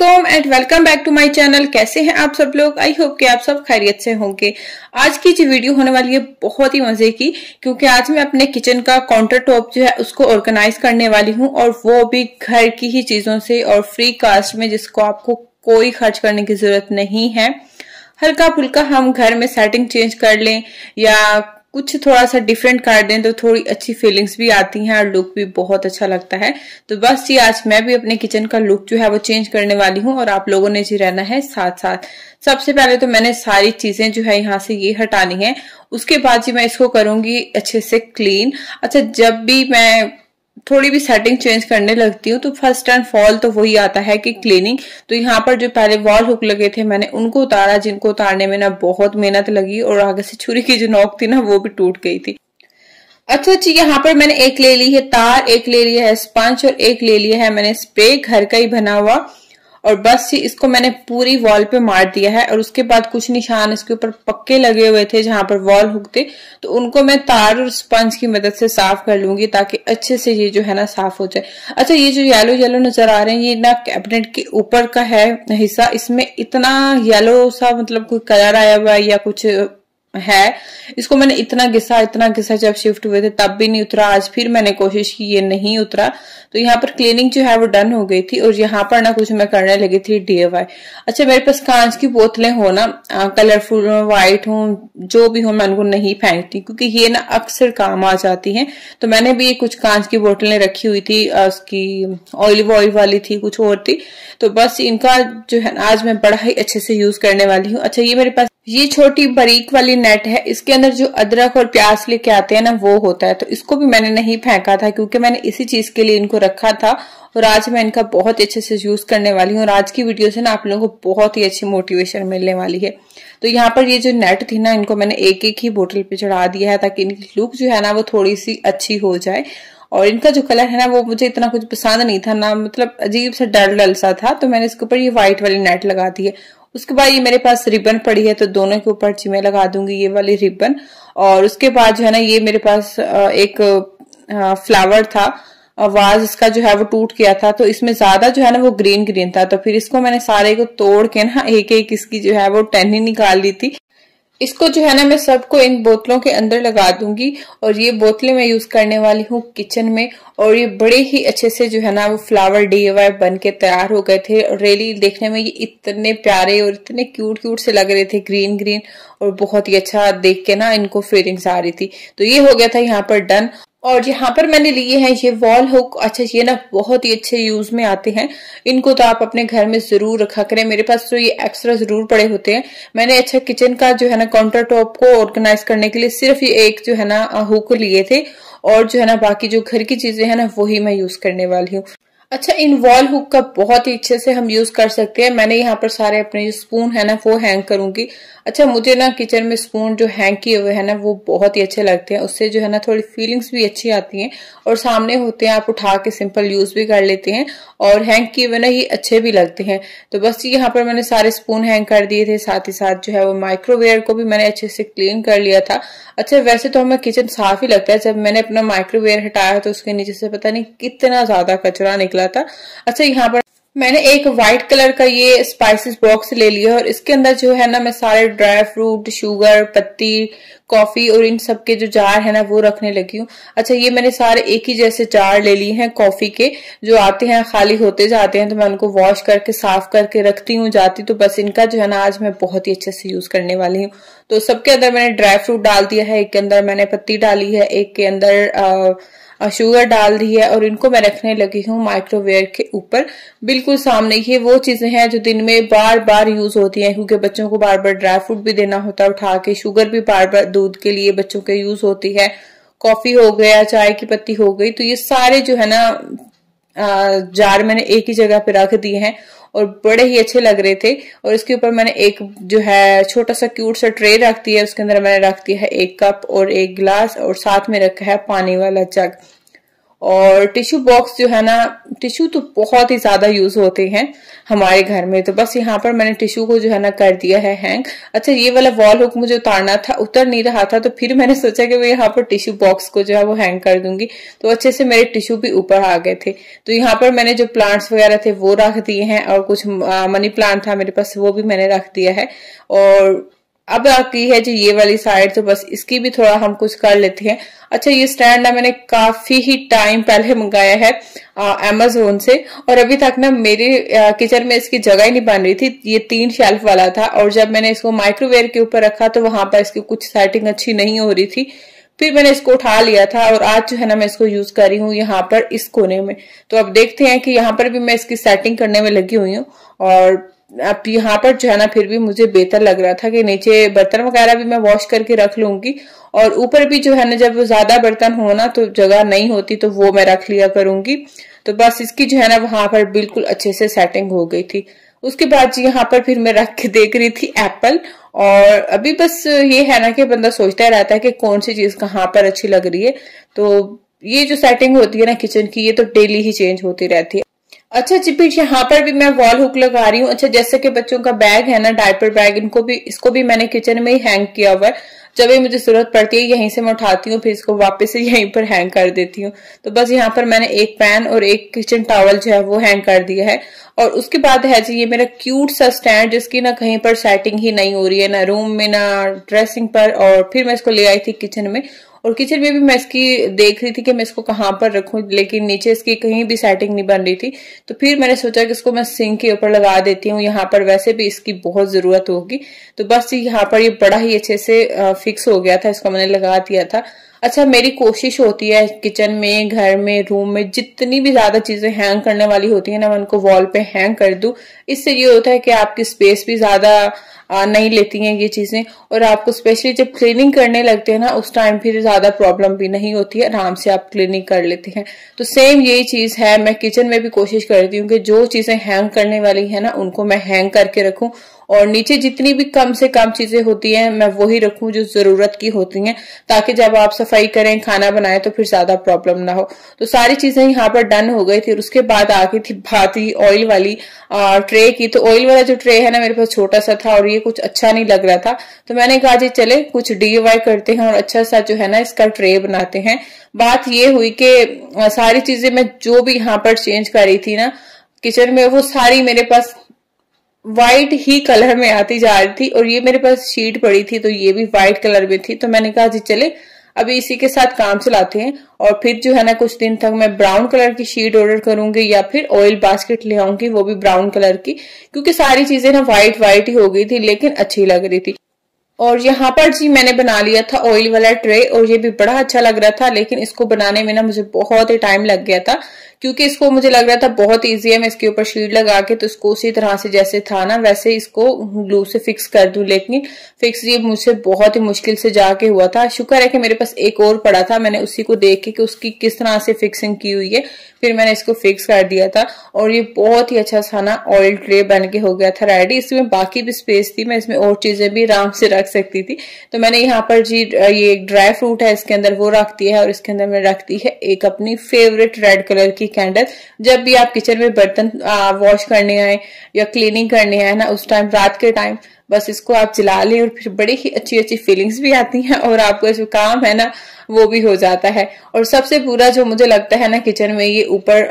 Aslam and welcome back to my channel कैसे हैं आप सब लोग आई होप कि आप सब खैरियत से होंगे आज की जो वीडियो होने वाली है बहुत ही मजे की क्योंकि आज मैं अपने किचन का काउंटर टॉप जो है उसको ऑर्गेनाइज करने वाली हूँ और वो भी घर की ही चीजों से और फ्री कास्ट में जिसको आपको कोई खर्च करने की जरूरत नहीं है हल्का फुल्का हम घर में सेटिंग चेंज कर लें या कुछ थोड़ा सा डिफरेंट कर दें तो थोड़ी अच्छी फीलिंग्स भी आती हैं और लुक भी बहुत अच्छा लगता है तो बस ये आज मैं भी अपने किचन का लुक जो है वो चेंज करने वाली हूँ और आप लोगों ने जी रहना है साथ साथ सबसे पहले तो मैंने सारी चीजें जो है यहाँ से ये हटानी है उसके बाद जी मैं इसको करूंगी अच्छे से क्लीन अच्छा जब भी मैं थोड़ी भी सेटिंग चेंज करने लगती हूँ तो फर्स्ट एंड फॉल तो वही आता है कि क्लीनिंग तो यहाँ पर जो पहले वॉल हुक लगे थे मैंने उनको उतारा जिनको उतारने में ना बहुत मेहनत लगी और आगे से छुरी की जो नोक थी ना वो भी टूट गई थी अच्छा अच्छा यहाँ पर मैंने एक ले ली है तार एक ले लिया है स्पंज और एक ले लिया है मैंने स्प्रे घर का ही बना हुआ और बस इसको मैंने पूरी वॉल पे मार दिया है और उसके बाद कुछ निशान इसके ऊपर पक्के लगे हुए थे जहां पर वॉल हुक थे तो उनको मैं तार और स्पंज की मदद से साफ कर लूंगी ताकि अच्छे से ये जो है ना साफ हो जाए अच्छा ये जो येलो येलो नजर आ रहे हैं ये ना कैबिनेट के ऊपर का है हिस्सा इसमें इतना येलो सा मतलब कोई कलर आया हुआ है या कुछ है इसको मैंने इतना घिसा इतना घिसा जब शिफ्ट हुए थे तब भी नहीं उतरा आज फिर मैंने कोशिश की ये नहीं उतरा तो यहाँ पर क्लीनिंग जो है वो डन हो गई थी और यहाँ पर ना कुछ मैं करने लगी थी डी अच्छा मेरे पास कांच की बोतलें हो ना कलरफुल हो वाइट हो जो भी हो मैं उनको नहीं फेंकती क्योंकि ये ना अक्सर काम आ जाती है तो मैंने भी कुछ कांच की बोतलें रखी हुई थी उसकी ऑयल ऑयल वाली थी कुछ और थी तो बस इनका जो है आज मैं बड़ा ही अच्छे से यूज करने वाली हूँ अच्छा ये मेरे पास ये छोटी बारीक वाली नेट है इसके अंदर जो अदरक और प्याज लेके आते हैं ना वो होता है तो इसको भी मैंने नहीं फेंका था क्योंकि मैंने इसी चीज के लिए इनको रखा था और आज मैं इनका बहुत अच्छे से यूज करने वाली हूँ और आज की वीडियो से ना आप लोगों को बहुत ही अच्छी मोटिवेशन मिलने वाली है तो यहाँ पर ये जो नेट थी ना इनको मैंने एक एक ही बोटल पे चढ़ा दिया है ताकि इनकी लुक जो है ना वो थोड़ी सी अच्छी हो जाए और इनका जो कलर है ना वो मुझे इतना कुछ पसंद नहीं था ना मतलब अजीब सा डल डल सा था तो मैंने इसके ऊपर ये व्हाइट वाली नेट लगा दी है उसके बाद ये मेरे पास रिबन पड़ी है तो दोनों के ऊपर मैं लगा दूंगी ये वाली रिबन और उसके बाद जो है ना ये मेरे पास एक फ्लावर था वाज इसका जो है वो टूट गया था तो इसमें ज्यादा जो है ना वो ग्रीन ग्रीन था तो फिर इसको मैंने सारे को तोड़ के ना एक एक इसकी जो है वो टहनी निकाल ली थी इसको जो है ना मैं सबको इन बोतलों के अंदर लगा दूंगी और ये बोतलें मैं यूज करने वाली हूँ किचन में और ये बड़े ही अच्छे से जो है ना वो फ्लावर डी वाई बन के तैयार हो गए थे और रेली देखने में ये इतने प्यारे और इतने क्यूट क्यूट से लग रहे थे ग्रीन ग्रीन और बहुत ही अच्छा देख के ना इनको फीलिंग्स आ रही थी तो ये हो गया था यहाँ पर डन और यहाँ पर मैंने लिए हैं ये वॉल हुक अच्छा ये ना बहुत ही अच्छे यूज में आते हैं इनको तो आप अपने घर में जरूर रखा करें मेरे पास तो ये एक्स्ट्रा जरूर पड़े होते हैं मैंने अच्छा किचन का जो है ना काउंटर टॉप को ऑर्गेनाइज करने के लिए सिर्फ ये एक जो है ना हुक लिए थे और जो है ना बाकी जो घर की चीजें है ना वही मैं यूज करने वाली हूँ अच्छा इन वॉल हुक का बहुत ही अच्छे से हम यूज कर सकते हैं मैंने यहाँ पर सारे अपने जो स्पून है ना वो हैंग करूंगी अच्छा मुझे ना किचन में स्पून जो हैंग किए हुए है ना वो बहुत ही अच्छे लगते हैं उससे जो है ना थोड़ी फीलिंग्स भी अच्छी आती हैं और सामने होते हैं आप उठा के सिंपल यूज भी कर लेते हैं और हैंग किए हुए ना ये अच्छे भी लगते हैं तो बस यहाँ पर मैंने सारे स्पून हैंग कर दिए थे साथ ही साथ जो है वो माइक्रोवेयर को भी मैंने अच्छे से क्लीन कर लिया था अच्छा वैसे तो हमें किचन साफ ही लगता है जब मैंने अपना माइक्रोवेयर हटाया तो उसके नीचे से पता नहीं कितना ज्यादा कचरा निकला निकला था अच्छा यहाँ पर मैंने एक व्हाइट कलर का ये स्पाइसेस बॉक्स ले लिया और इसके अंदर जो है ना मैं सारे ड्राई फ्रूट शुगर पत्ती कॉफी और इन सब के जो जार है ना वो रखने लगी हूँ अच्छा ये मैंने सारे एक ही जैसे जार ले लिए हैं कॉफी के जो आते हैं खाली होते जाते हैं तो मैं उनको वॉश करके साफ करके रखती हूँ जाती तो बस इनका जो है ना आज मैं बहुत ही अच्छे से यूज करने वाली हूँ तो सबके अंदर मैंने ड्राई फ्रूट डाल दिया है एक के अंदर मैंने पत्ती डाली है एक के अंदर आ, और शुगर डाल दी है और इनको मैं रखने लगी हूँ माइक्रोवेव के ऊपर बिल्कुल सामने ये वो चीजें हैं जो दिन में बार बार यूज होती हैं क्योंकि बच्चों को बार बार ड्राई फ्रूट भी देना होता है उठा के शुगर भी बार बार दूध के लिए बच्चों के यूज होती है कॉफी हो गया चाय की पत्ती हो गई तो ये सारे जो है ना जार मैंने एक ही जगह पे रख दिए हैं और बड़े ही अच्छे लग रहे थे और इसके ऊपर मैंने एक जो है छोटा सा क्यूट सा ट्रे रख दिया है उसके अंदर मैंने रख दिया है एक कप और एक गिलास और साथ में रखा है पानी वाला जग और टिश्यू बॉक्स जो है ना टिश्यू तो बहुत ही ज्यादा यूज होते हैं हमारे घर में तो बस यहाँ पर मैंने टिश्यू को जो है ना कर दिया है हैंग अच्छा ये वाला वॉल हुक मुझे उतारना था उतर नहीं रहा था तो फिर मैंने सोचा कि मैं यहाँ पर टिश्यू बॉक्स को जो है वो हैंग कर दूंगी तो अच्छे से मेरे टिश्यू भी ऊपर आ गए थे तो यहाँ पर मैंने जो प्लांट्स वगैरह थे वो रख दिए हैं और कुछ मनी प्लांट था मेरे पास वो भी मैंने रख दिया है और अब आपकी है जो ये वाली साइड तो बस इसकी भी थोड़ा हम कुछ कर लेते हैं अच्छा ये स्टैंड ना मैंने काफी ही टाइम पहले मंगाया है अमेजोन से और अभी तक ना मेरे किचन में इसकी जगह ही नहीं बन रही थी ये तीन शेल्फ वाला था और जब मैंने इसको माइक्रोवेव के ऊपर रखा तो वहां पर इसकी कुछ सेटिंग अच्छी नहीं हो रही थी फिर मैंने इसको उठा लिया था और आज जो है ना मैं इसको यूज कर रही हूँ यहाँ पर इस कोने में तो अब देखते हैं कि यहाँ पर भी मैं इसकी सेटिंग करने में लगी हुई हूँ और अब यहाँ पर जाना फिर भी मुझे बेहतर लग रहा था कि नीचे बर्तन वगैरह भी मैं वॉश करके रख लूंगी और ऊपर भी जो है ना जब ज्यादा बर्तन हो ना तो जगह नहीं होती तो वो मैं रख लिया करूंगी तो बस इसकी जो है ना वहां पर बिल्कुल अच्छे से सेटिंग हो गई थी उसके बाद जी यहाँ पर फिर मैं रख के देख रही थी एप्पल और अभी बस ये है ना कि बंदा सोचता रहता है कि कौन सी चीज कहाँ पर अच्छी लग रही है तो ये जो सेटिंग होती है ना किचन की ये तो डेली ही चेंज होती रहती है अच्छा चिपीट यहाँ पर भी मैं वॉल हुक लगा रही हूँ अच्छा जैसे कि बच्चों का बैग है ना डायपर बैग इनको भी इसको भी मैंने किचन में ही हैंग किया हुआ है जब भी मुझे जरूरत पड़ती है यहीं से मैं उठाती हूँ फिर इसको वापस से यहीं पर हैंग कर देती हूँ तो बस यहाँ पर मैंने एक पैन और एक किचन टावल जो है वो हैंग कर दिया है और उसके बाद है जी ये मेरा क्यूट सा स्टैंड जिसकी ना कहीं पर सेटिंग ही नहीं हो रही है ना रूम में ना ड्रेसिंग पर और फिर मैं इसको ले आई थी किचन में और किचन में भी मैं इसकी देख रही थी कि मैं इसको कहाँ पर रखूं लेकिन नीचे इसकी कहीं भी सेटिंग नहीं बन रही थी तो फिर मैंने सोचा कि इसको मैं सिंक के ऊपर लगा देती हूँ यहाँ पर वैसे भी इसकी बहुत ज़रूरत होगी तो बस यहाँ पर ये बड़ा ही अच्छे से फिक्स हो गया था इसको मैंने लगा दिया था अच्छा मेरी कोशिश होती है किचन में घर में रूम में जितनी भी ज्यादा चीजें हैंग करने वाली होती है ना मैं उनको वॉल पे हैंग कर दू इससे ये होता है कि आपकी स्पेस भी ज्यादा नहीं लेती हैं ये चीजें और आपको स्पेशली जब क्लीनिंग करने लगते हैं ना उस टाइम फिर ज्यादा प्रॉब्लम भी नहीं होती है आराम से आप क्लीनिंग कर लेते हैं तो सेम यही चीज है मैं किचन में भी कोशिश करती हूँ कि जो चीजें हैंग करने वाली है ना उनको मैं हैंग करके रखू और नीचे जितनी भी कम से कम चीजें होती हैं मैं वही रखूं जो जरूरत की होती हैं ताकि जब आप सफाई करें खाना बनाएं तो फिर ज्यादा प्रॉब्लम ना हो तो सारी चीजें यहाँ पर डन हो गई थी और उसके बाद आ गई थी भाती ऑयल वाली आ, ट्रे की तो ऑयल वाला जो ट्रे है ना मेरे पास छोटा सा था और ये कुछ अच्छा नहीं लग रहा था तो मैंने कहा जी चले कुछ डी करते हैं और अच्छा सा जो है ना इसका ट्रे बनाते हैं बात ये हुई कि सारी चीजें मैं जो भी यहाँ पर चेंज कर रही थी ना किचन में वो सारी मेरे पास वाइट ही कलर में आती जा रही थी और ये मेरे पास शीट पड़ी थी तो ये भी व्हाइट कलर में थी तो मैंने कहा जी चले अभी इसी के साथ काम चलाते हैं और फिर जो है ना कुछ दिन तक मैं ब्राउन कलर की शीट ऑर्डर करूंगी या फिर ऑयल बास्केट ले आऊंगी वो भी ब्राउन कलर की क्योंकि सारी चीजें ना व्हाइट व्हाइट ही हो गई थी लेकिन अच्छी लग रही थी और यहाँ पर जी मैंने बना लिया था ऑयल वाला ट्रे और ये भी बड़ा अच्छा लग रहा था लेकिन इसको बनाने में ना मुझे बहुत ही टाइम लग गया था क्योंकि इसको मुझे लग रहा था बहुत ईजी है मैं इसके ऊपर शीट लगा के तो इसको उसी तरह से जैसे था ना वैसे इसको ग्लू से फिक्स कर दू लेकिन फिक्स ये मुझसे बहुत ही मुश्किल से जाके हुआ था शुक्र है कि मेरे पास एक और पड़ा था मैंने उसी को देख के कि उसकी किस तरह से फिक्सिंग की हुई है फिर मैंने इसको फिक्स कर दिया था और ये बहुत ही अच्छा सा ना ऑयल ट्रे बन के हो गया था रेडी इसमें बाकी भी स्पेस थी मैं इसमें और चीजें भी आराम से रख सकती थी तो मैंने यहाँ पर जी ये ड्राई फ्रूट है इसके अंदर वो रखती है और इसके अंदर मैं रखती है एक अपनी फेवरेट रेड कलर की कैंडल जब भी आप किचन में बर्तन वॉश करने आए या क्लीनिंग करने आए ना उस टाइम रात के टाइम बस इसको आप जला लें और फिर बड़ी ही अच्छी अच्छी फीलिंग्स भी आती हैं और आपका जो काम है ना वो भी हो जाता है और सबसे पूरा जो मुझे लगता है ना किचन में ये ऊपर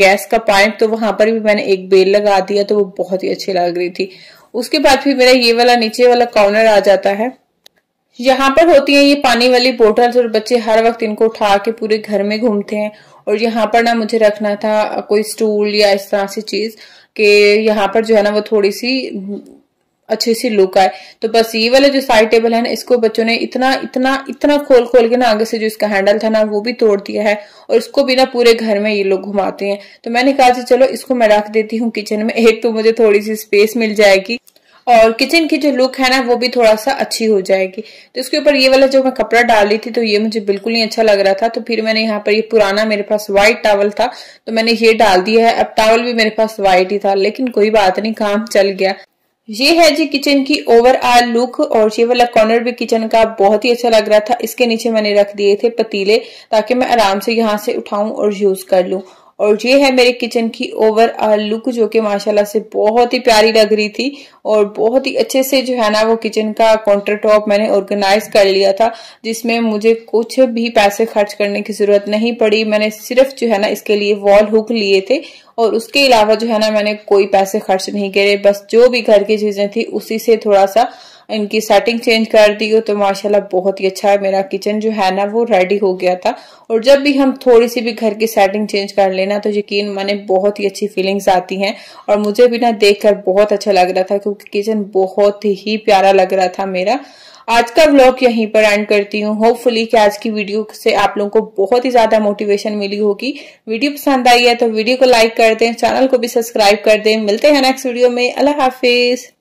गैस का पॉइंट तो वहां पर भी मैंने एक बेल लगा दिया तो वो बहुत ही अच्छी लग रही थी उसके बाद फिर मेरा ये वाला नीचे वाला कॉर्नर आ जाता है यहाँ पर होती है ये पानी वाली बोटल्स और बच्चे हर वक्त इनको उठा के पूरे घर में घूमते हैं और यहाँ पर ना मुझे रखना था कोई स्टूल या इस तरह से चीज कि यहाँ पर जो है ना वो थोड़ी सी अच्छी सी लुक आए तो बस ये वाला जो साइड टेबल है ना इसको बच्चों ने इतना इतना इतना खोल खोल के ना आगे से जो इसका हैंडल था ना वो भी तोड़ दिया है और इसको भी ना पूरे घर में ये लोग घुमाते हैं तो मैंने कहा चलो इसको मैं रख देती हूँ किचन में एक तो मुझे थोड़ी सी स्पेस मिल जाएगी और किचन की जो लुक है ना वो भी थोड़ा सा अच्छी हो जाएगी तो इसके ऊपर ये वाला जो मैं कपड़ा डाली थी तो ये मुझे बिल्कुल नहीं अच्छा लग रहा था तो फिर मैंने यहाँ पर ये पुराना मेरे पास व्हाइट टावल था तो मैंने ये डाल दिया है अब टावल भी मेरे पास व्हाइट ही था लेकिन कोई बात नहीं काम चल गया ये है जी किचन की ओवरऑल लुक और ये वाला कॉर्नर भी किचन का बहुत ही अच्छा लग रहा था इसके नीचे मैंने रख दिए थे पतीले ताकि मैं आराम से यहाँ से उठाऊं और यूज कर लूं और ये है मेरे किचन की ओवरऑल लुक जो कि माशाल्लाह से बहुत ही प्यारी लग रही थी और बहुत ही अच्छे से जो है ना वो किचन का काउंटर टॉप मैंने ऑर्गेनाइज कर लिया था जिसमें मुझे कुछ भी पैसे खर्च करने की जरूरत नहीं पड़ी मैंने सिर्फ जो है ना इसके लिए वॉल हुक लिए थे और उसके अलावा जो है ना मैंने कोई पैसे खर्च नहीं करे बस जो भी घर की चीजें थी उसी से थोड़ा सा इनकी सेटिंग चेंज कर दी हो तो माशाल्लाह बहुत ही अच्छा है मेरा किचन जो है ना वो रेडी हो गया था और जब भी हम थोड़ी सी भी घर की सेटिंग चेंज कर लेना तो यकीन माने बहुत ही अच्छी फीलिंग्स आती हैं और मुझे भी ना कर बहुत अच्छा लग रहा था क्योंकि किचन बहुत ही प्यारा लग रहा था मेरा आज का व्लॉग यहीं पर एंड करती हूँ होपफुली कि आज की वीडियो से आप लोगों को बहुत ही ज्यादा मोटिवेशन मिली होगी वीडियो पसंद आई है तो वीडियो को लाइक कर दें चैनल को भी सब्सक्राइब कर दें मिलते हैं नेक्स्ट वीडियो में अल्लाह हाफिज